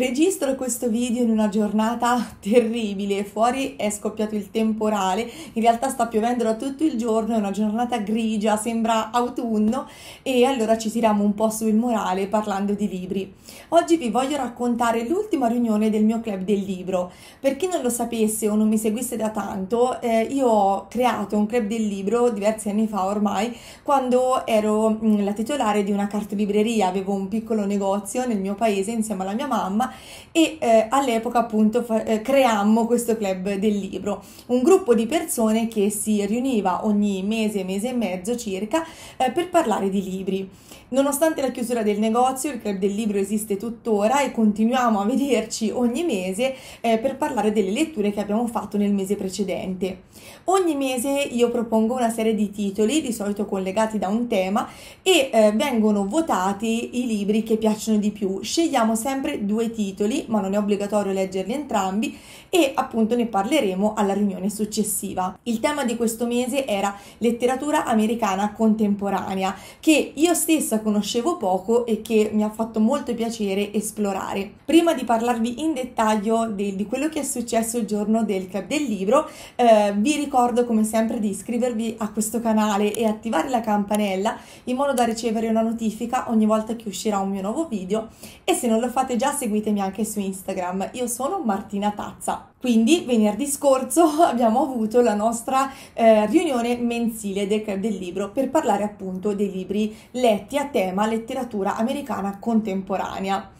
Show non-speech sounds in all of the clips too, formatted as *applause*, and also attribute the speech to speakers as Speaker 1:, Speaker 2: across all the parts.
Speaker 1: Registro questo video in una giornata *laughs* terribile, fuori è scoppiato il temporale, in realtà sta piovendo da tutto il giorno, è una giornata grigia, sembra autunno e allora ci tiriamo un po' sul morale parlando di libri. Oggi vi voglio raccontare l'ultima riunione del mio club del libro. Per chi non lo sapesse o non mi seguisse da tanto, eh, io ho creato un club del libro diversi anni fa ormai, quando ero mh, mm, la titolare di una cartolibreria, avevo un piccolo negozio nel mio paese insieme alla mia mamma e eh, all'epoca appunto fa- eh, creammo questo club del libro, un gruppo di persone che si riuniva ogni mese, mese e mezzo circa eh, per parlare di libri. Nonostante la chiusura del negozio, il club del libro esiste tuttora e continuiamo a vederci ogni mese eh, per parlare delle letture che abbiamo fatto nel mese precedente. Ogni mese io propongo una serie di titoli, di solito collegati da un tema, e eh, vengono votati i libri che piacciono di più. Scegliamo sempre due titoli titoli, ma non è obbligatorio leggerli entrambi, e appunto ne parleremo alla riunione successiva. Il tema di questo mese era letteratura americana contemporanea, che io stessa conoscevo poco e che mi ha fatto molto piacere esplorare. Prima di parlarvi in dettaglio di, di quello che è successo il giorno del del libro, eh, vi ricordo come sempre di iscrivervi a questo canale e attivare la campanella in modo da ricevere una notifica ogni volta che uscirà un mio nuovo video e se non lo fate già seguitemi anche su Instagram. Io sono Martina Tazza. Quindi venerdì scorso *laughs* abbiamo avuto la nostra eh, riunione mensile del Club del Libro per parlare appunto dei libri letti a tema letteratura americana contemporanea.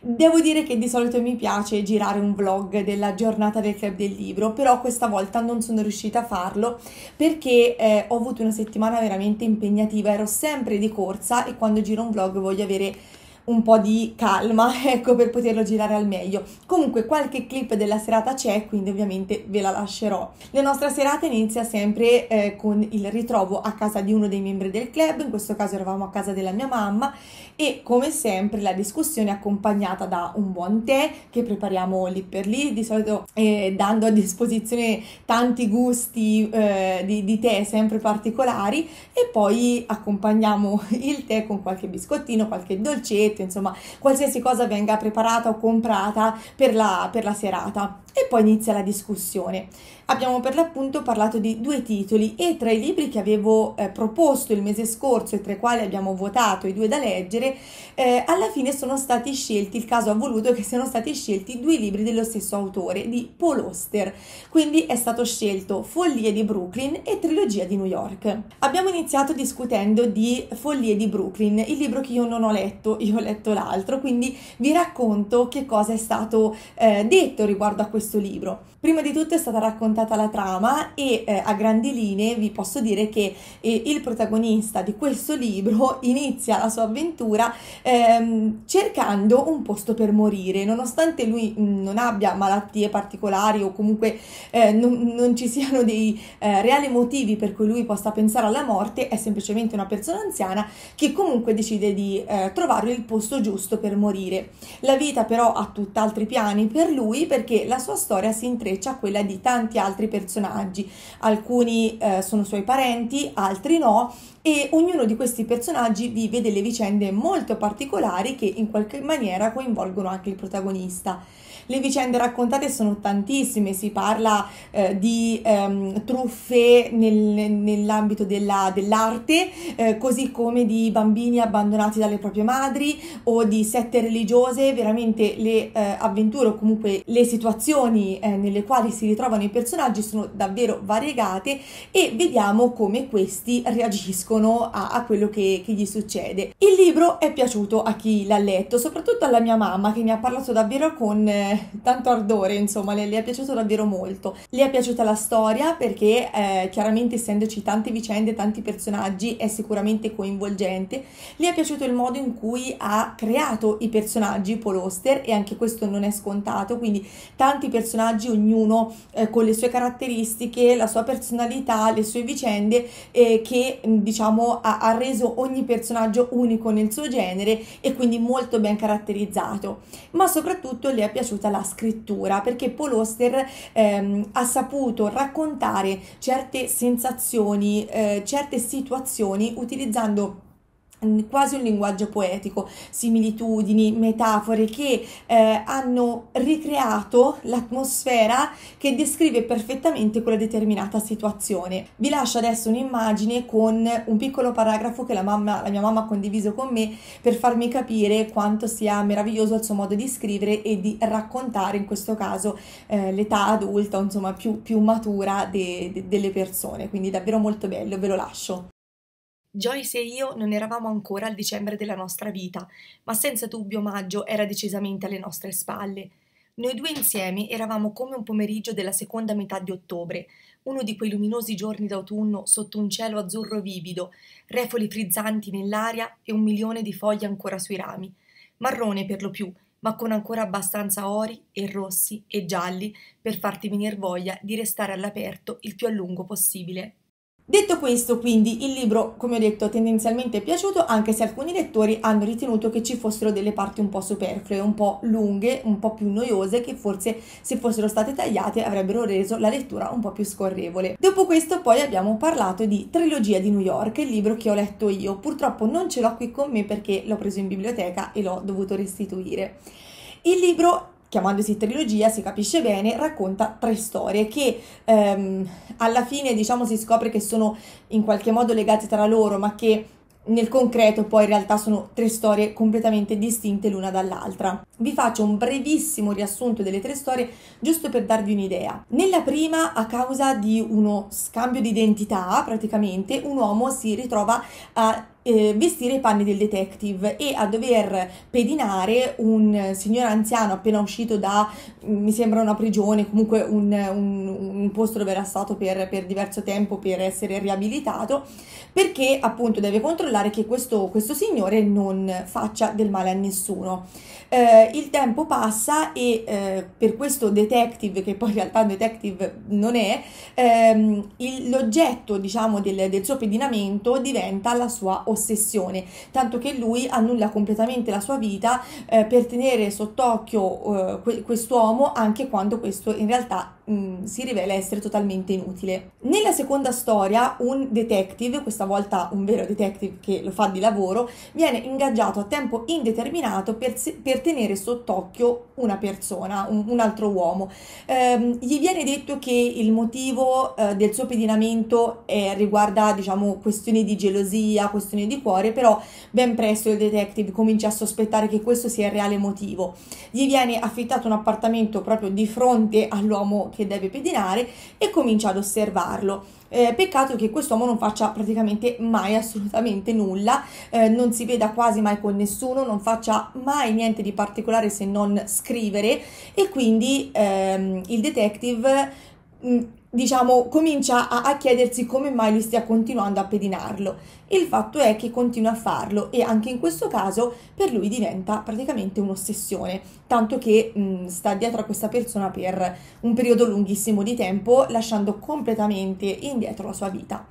Speaker 1: Devo dire che di solito mi piace girare un vlog della giornata del Club del Libro, però questa volta non sono riuscita a farlo perché eh, ho avuto una settimana veramente impegnativa, ero sempre di corsa e quando giro un vlog voglio avere un po' di calma, *laughs* ecco, per poterlo girare al meglio. Comunque qualche clip della serata c'è, quindi ovviamente ve la lascerò. La nostra serata inizia sempre eh, con il ritrovo a casa di uno dei membri del club, in questo caso eravamo a casa della mia mamma e come sempre la discussione è accompagnata da un buon tè che prepariamo lì per lì, di solito eh, dando a disposizione tanti gusti eh, di, di tè sempre particolari e poi accompagniamo *laughs* il tè con qualche biscottino, qualche dolcetto insomma, qualsiasi cosa venga preparata o comprata per la, per la serata. E poi inizia la discussione. Abbiamo per l'appunto parlato di due titoli e tra i libri che avevo eh, proposto il mese scorso e tra i quali abbiamo votato i due da leggere, eh, alla fine sono stati scelti, il caso ha voluto che siano stati scelti due libri dello stesso autore, di Paul Oster. Quindi è stato scelto Follie di Brooklyn e Trilogia di New York. Abbiamo iniziato discutendo di Follie di Brooklyn, il libro che io non ho letto, io ho letto l'altro, quindi vi racconto che cosa è stato eh, detto riguardo a questo questo libro. Prima di tutto è stata raccontata la trama e eh, a grandi linee vi posso dire che eh, il protagonista di questo libro inizia la sua avventura ehm, cercando un posto per morire, nonostante lui mh, mm, non abbia malattie particolari o comunque eh, non, non, ci siano dei eh, reali motivi per cui lui possa pensare alla morte, è semplicemente una persona anziana che comunque decide di eh, trovare il posto giusto per morire. La vita però ha tutt'altri piani per lui perché la sua storia si intreccia intreccia a quella di tanti altri personaggi. Alcuni eh, sono suoi parenti, altri no, e ognuno di questi personaggi vive delle vicende molto particolari che in qualche maniera coinvolgono anche il protagonista. Le vicende raccontate sono tantissime, si parla eh, di ehm, truffe nel, nell'ambito della, dell'arte, eh, così come di bambini abbandonati dalle proprie madri o di sette religiose, veramente le eh, avventure o comunque le situazioni eh, nelle quali si ritrovano i personaggi sono davvero variegate e vediamo come questi reagiscono a, a quello che, che gli succede. Il libro è piaciuto a chi l'ha letto, soprattutto alla mia mamma che mi ha parlato davvero con eh, *laughs* tanto ardore, insomma, le, le, è piaciuto davvero molto. Le è piaciuta la storia perché eh, chiaramente essendoci tante vicende, tanti personaggi, è sicuramente coinvolgente. Le è piaciuto il modo in cui ha creato i personaggi Paul Oster e anche questo non è scontato, quindi tanti personaggi, ognuno eh, con le sue caratteristiche, la sua personalità, le sue vicende eh, che mm, diciamo ha, ha reso ogni personaggio unico nel suo genere e quindi molto ben caratterizzato. Ma soprattutto le è piaciuta stata la scrittura, perché Paul Oster ehm, ha saputo raccontare certe sensazioni, eh, certe situazioni utilizzando quasi un linguaggio poetico, similitudini, metafore che eh, hanno ricreato l'atmosfera che descrive perfettamente quella determinata situazione. Vi lascio adesso un'immagine con un piccolo paragrafo che la, mamma, la mia mamma ha condiviso con me per farmi capire quanto sia meraviglioso il suo modo di scrivere e di raccontare in questo caso eh, l'età adulta, insomma più, più matura de, de, delle persone, quindi davvero molto bello, ve lo lascio. Joyce e io non eravamo ancora al dicembre della nostra vita, ma senza dubbio maggio era decisamente alle nostre spalle. Noi due insieme eravamo come un pomeriggio della seconda metà di ottobre, uno di quei luminosi giorni d'autunno sotto un cielo azzurro vivido, refoli frizzanti nell'aria e un milione di foglie ancora sui rami, marrone per lo più, ma con ancora abbastanza ori e rossi e gialli per farti venir voglia di restare all'aperto il più a lungo possibile. Detto questo, quindi, il libro, come ho detto, tendenzialmente è piaciuto, anche se alcuni lettori hanno ritenuto che ci fossero delle parti un po' superflue, un po' lunghe, un po' più noiose, che forse se fossero state tagliate avrebbero reso la lettura un po' più scorrevole. Dopo questo poi abbiamo parlato di Trilogia di New York, il libro che ho letto io. Purtroppo non ce l'ho qui con me perché l'ho preso in biblioteca e l'ho dovuto restituire. Il libro chiamandosi trilogia, si capisce bene, racconta tre storie che ehm, alla fine diciamo si scopre che sono in qualche modo legate tra loro, ma che nel concreto poi in realtà sono tre storie completamente distinte l'una dall'altra. Vi faccio un brevissimo riassunto delle tre storie giusto per darvi un'idea. Nella prima, a causa di uno scambio di identità, praticamente un uomo si ritrova a eh, vestire i panni del detective e a dover pedinare un signore anziano appena uscito da, mm, mi sembra, una prigione, comunque un, un, un posto dove era stato per, per, diverso tempo per essere riabilitato, perché appunto deve controllare che questo, questo signore non faccia del male a nessuno. Eh, il tempo passa e eh, per questo detective, che poi in realtà un detective non è, ehm, il, l'oggetto diciamo del, del suo pedinamento diventa la sua ossessione ossessione, tanto che lui annulla completamente la sua vita eh, per tenere sott'occhio eh, que- quest'uomo anche quando questo in realtà mh, mm, si rivela essere totalmente inutile. Nella seconda storia un detective, questa volta un vero detective che lo fa di lavoro, viene ingaggiato a tempo indeterminato per, per tenere sott'occhio una persona, un, un altro uomo. Ehm, gli viene detto che il motivo eh, del suo pedinamento è, riguarda diciamo questioni di gelosia, questioni di cuore, però ben presto il detective comincia a sospettare che questo sia il reale motivo. Gli viene affittato un appartamento proprio di fronte all'uomo che deve pedinare e comincia ad osservarlo. Eh, peccato che quest'uomo non faccia praticamente mai assolutamente nulla, eh, non si veda quasi mai con nessuno, non faccia mai niente di particolare se non scrivere e quindi ehm, il detective mm, diciamo, comincia a, a, chiedersi come mai lui stia continuando a pedinarlo. Il fatto è che continua a farlo e anche in questo caso per lui diventa praticamente un'ossessione, tanto che mh, mm, sta dietro a questa persona per un periodo lunghissimo di tempo, lasciando completamente indietro la sua vita.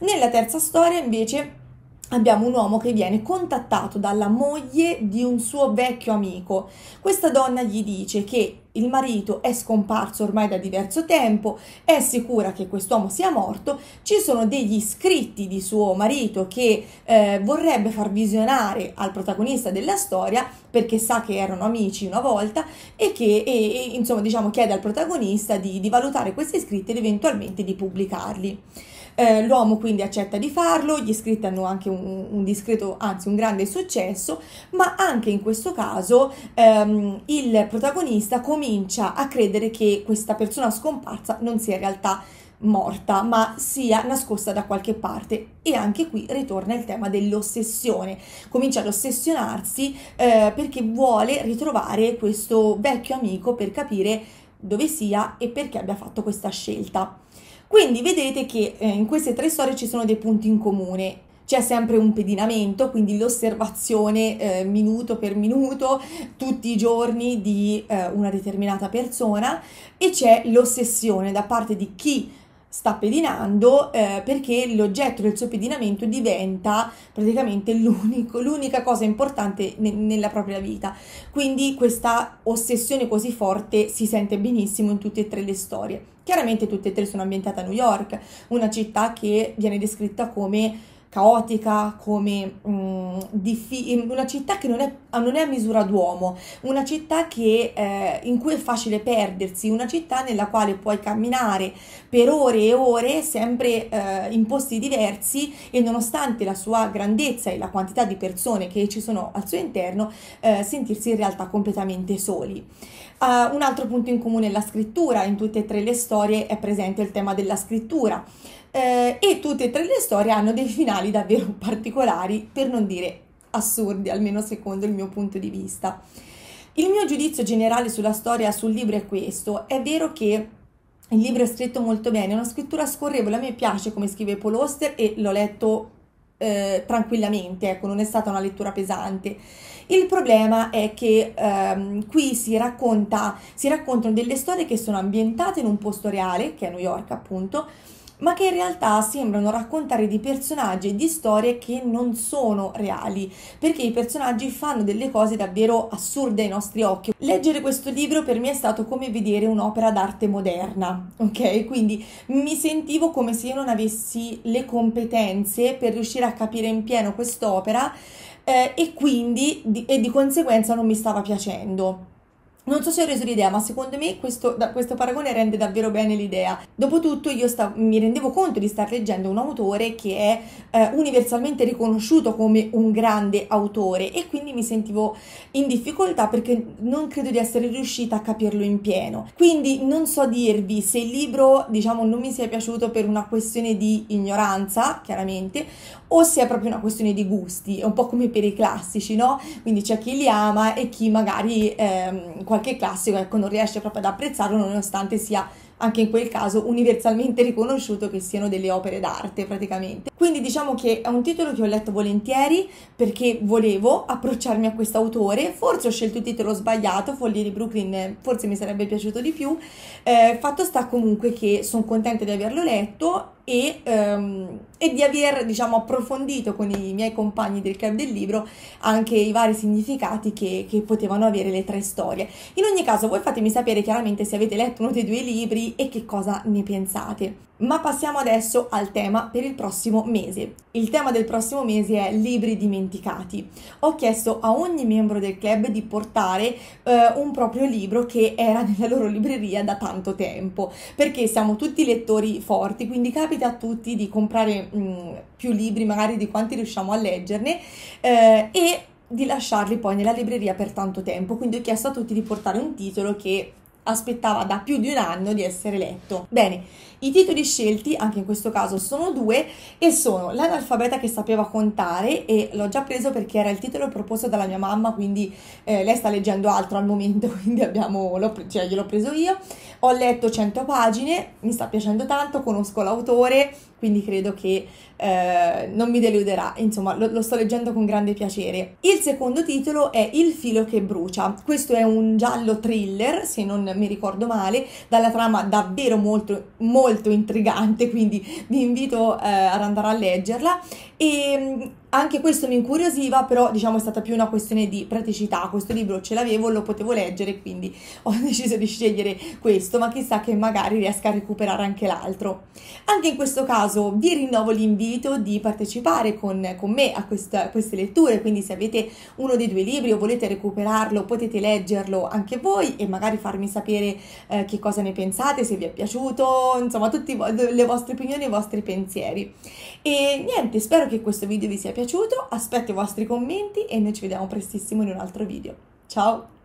Speaker 1: Nella terza storia invece abbiamo un uomo che viene contattato dalla moglie di un suo vecchio amico. Questa donna gli dice che il marito è scomparso ormai da diverso tempo, è sicura che quest'uomo sia morto, ci sono degli scritti di suo marito che eh, vorrebbe far visionare al protagonista della storia perché sa che erano amici una volta e che e, e, insomma diciamo chiede al protagonista di, di valutare questi scritti ed eventualmente di pubblicarli. Eh, l'uomo quindi accetta di farlo, gli iscritti hanno anche un, un discreto, anzi un grande successo, ma anche in questo caso ehm, il protagonista comincia a credere che questa persona scomparsa non sia in realtà morta, ma sia nascosta da qualche parte. E anche qui ritorna il tema dell'ossessione. Comincia ad ossessionarsi eh, perché vuole ritrovare questo vecchio amico per capire dove sia e perché abbia fatto questa scelta. Quindi vedete che eh, in queste tre storie ci sono dei punti in comune. C'è sempre un pedinamento, quindi l'osservazione eh, minuto per minuto, tutti i giorni di eh, una determinata persona e c'è l'ossessione da parte di chi sta pedinando eh, perché l'oggetto del suo pedinamento diventa praticamente l'unico, l'unica cosa importante ne- nella propria vita. Quindi questa ossessione così forte si sente benissimo in tutte e tre le storie. Chiaramente tutte e tre sono ambientate a New York, una città che viene descritta come caotica, come mh, mm, diffi- una città che non è, ah, non è, a misura d'uomo, una città che, eh, in cui è facile perdersi, una città nella quale puoi camminare per ore e ore, sempre eh, in posti diversi e nonostante la sua grandezza e la quantità di persone che ci sono al suo interno, eh, sentirsi in realtà completamente soli. Uh, un altro punto in comune è la scrittura, in tutte e tre le storie è presente il tema della scrittura eh, e tutte e tre le storie hanno dei finali davvero *laughs* particolari, per non dire assurdi, almeno secondo il mio punto di vista. Il mio giudizio generale sulla storia, sul libro è questo. È vero che il libro è scritto molto bene, è una scrittura scorrevole, a me piace come scrive Paul Oster e l'ho letto eh, tranquillamente, ecco, non è stata una lettura pesante. Il problema è che ehm, qui si, racconta, si raccontano delle storie che sono ambientate in un posto reale, che è New York appunto, ma che in realtà sembrano raccontare di personaggi e di storie che non sono reali, perché i personaggi fanno delle cose davvero assurde ai nostri occhi. Leggere questo libro per me è stato come vedere un'opera d'arte moderna, ok? Quindi mi sentivo come se io non avessi le competenze per riuscire a capire in pieno quest'opera eh, e quindi di, e di conseguenza non mi stava piacendo. Non so se ho reso l'idea, ma secondo me questo, da, questo paragone rende davvero bene l'idea. Dopotutto io sta, mi rendevo conto di star leggendo un autore che è eh, universalmente riconosciuto come un grande autore e quindi mi sentivo in difficoltà perché non credo di essere riuscita a capirlo in pieno. Quindi non so dirvi se il libro, diciamo, non mi sia piaciuto per una questione di ignoranza, chiaramente, o se è proprio una questione di gusti, è un po' come per i classici, no? Quindi c'è chi li ama e chi magari... Eh, qualche classico, ecco, non riesce proprio ad apprezzarlo nonostante sia anche in quel caso universalmente riconosciuto che siano delle opere d'arte praticamente. Quindi diciamo che è un titolo che ho letto volentieri perché volevo approcciarmi a questo autore, forse ho scelto il titolo sbagliato, Foglie di Brooklyn forse mi sarebbe piaciuto di più, eh, fatto sta comunque che sono contenta di averlo letto, e, um, e, di aver diciamo, approfondito con i miei compagni del club del libro anche i vari significati che, che, potevano avere le tre storie. In ogni caso, voi fatemi sapere chiaramente se avete letto uno dei due libri e che cosa ne pensate. Ma passiamo adesso al tema per il prossimo mese. Il tema del prossimo mese è libri dimenticati. Ho chiesto a ogni membro del club di portare eh, un proprio libro che era *laughs* nella loro libreria da tanto tempo, perché siamo tutti lettori forti, quindi capita a tutti di comprare mh, mm, più libri magari di quanti riusciamo a leggerne eh, e di lasciarli poi nella libreria per tanto tempo. Quindi ho chiesto a tutti di portare un titolo che aspettava da più di un anno di essere letto. Bene, i titoli scelti, anche in questo caso, sono due e sono L'analfabeta che sapeva contare e l'ho già preso perché era il titolo proposto dalla mia mamma, quindi eh, lei sta leggendo altro al momento, *laughs* quindi abbiamo, l'ho, cioè, gliel'ho preso io. Ho letto 100 pagine, mi sta piacendo tanto, conosco l'autore, quindi credo che eh, non mi deluderà, insomma lo, lo, sto leggendo con grande piacere. Il secondo titolo è Il filo che brucia, questo è un giallo thriller se non mi ricordo male, dalla trama davvero molto, molto intrigante, quindi vi invito eh, ad andare a leggerla e ehm, anche questo mi incuriosiva, però diciamo è stata più una questione di praticità. Questo libro ce l'avevo, lo potevo leggere, quindi *laughs* ho deciso di scegliere questo, ma chissà che magari riesca a recuperare anche l'altro. Anche in questo caso vi rinnovo l'invito di partecipare con, con me a, questa, a queste letture, quindi se avete uno dei due libri o volete recuperarlo, potete leggerlo anche voi e magari farmi sapere eh, che cosa ne pensate, se vi è piaciuto, insomma tutte le vostre opinioni e i vostri pensieri. E niente, spero che questo video vi sia piaciuto, aspetto i vostri commenti e noi ci vediamo prestissimo in un altro video. Ciao!